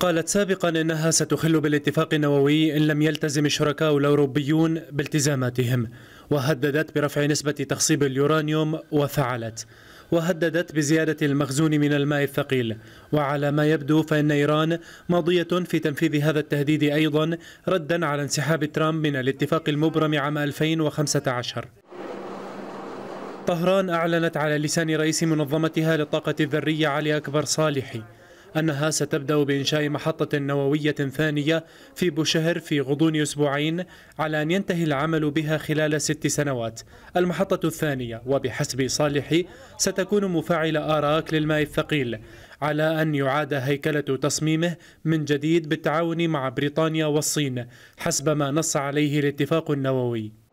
قالت سابقا انها ستخل بالاتفاق النووي ان لم يلتزم الشركاء الاوروبيون بالتزاماتهم وهددت برفع نسبه تخصيب اليورانيوم وفعلت وهددت بزياده المخزون من الماء الثقيل وعلى ما يبدو فان ايران ماضيه في تنفيذ هذا التهديد ايضا ردا على انسحاب ترامب من الاتفاق المبرم عام 2015 طهران اعلنت على لسان رئيس منظمتها للطاقه الذريه علي اكبر صالحي أنها ستبدأ بإنشاء محطة نووية ثانية في بوشهر في غضون أسبوعين على أن ينتهي العمل بها خلال ست سنوات المحطة الثانية وبحسب صالحي ستكون مفاعل آراك للماء الثقيل على أن يعاد هيكلة تصميمه من جديد بالتعاون مع بريطانيا والصين حسب ما نص عليه الاتفاق النووي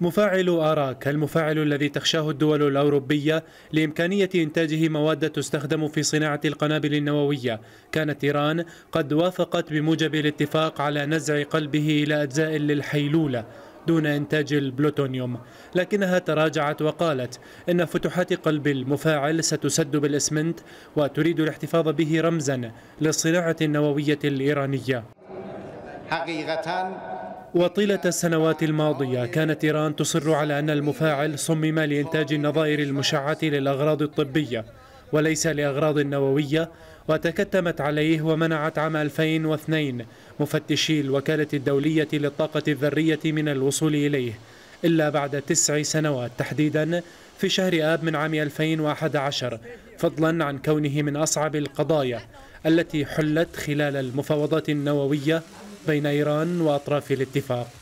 مفاعل أراك المفاعل الذي تخشاه الدول الأوروبية لإمكانية إنتاجه مواد تستخدم في صناعة القنابل النووية كانت إيران قد وافقت بموجب الاتفاق على نزع قلبه إلى أجزاء للحيلولة دون إنتاج البلوتونيوم لكنها تراجعت وقالت إن فتحات قلب المفاعل ستسد بالإسمنت وتريد الاحتفاظ به رمزا للصناعة النووية الإيرانية حقيقة وطيلة السنوات الماضية كانت إيران تصر على أن المفاعل صمم لإنتاج النظائر المشعة للأغراض الطبية وليس لأغراض نووية وتكتمت عليه ومنعت عام 2002 مفتشي الوكالة الدولية للطاقة الذرية من الوصول إليه إلا بعد تسع سنوات تحديدا في شهر آب من عام 2011 فضلا عن كونه من أصعب القضايا التي حلت خلال المفاوضات النووية بين إيران وأطراف الاتفاق